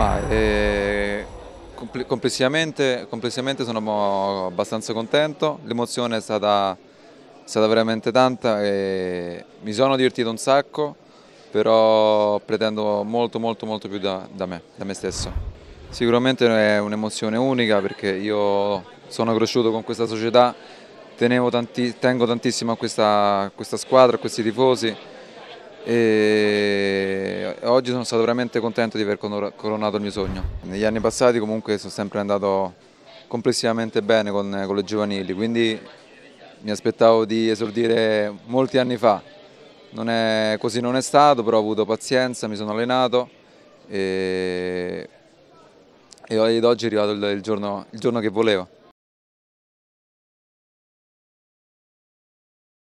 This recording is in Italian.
Ma, eh, complessivamente, complessivamente, sono abbastanza contento, l'emozione è stata, è stata veramente tanta e mi sono divertito un sacco, però pretendo molto molto molto più da, da me, da me stesso. Sicuramente è un'emozione unica perché io sono cresciuto con questa società, tanti, tengo tantissimo a questa, questa squadra, a questi tifosi e oggi sono stato veramente contento di aver coronato il mio sogno. Negli anni passati comunque sono sempre andato complessivamente bene con, con le giovanili, quindi mi aspettavo di esordire molti anni fa. Non è, così non è stato, però ho avuto pazienza, mi sono allenato e, e oggi è arrivato il, il, giorno, il giorno che volevo.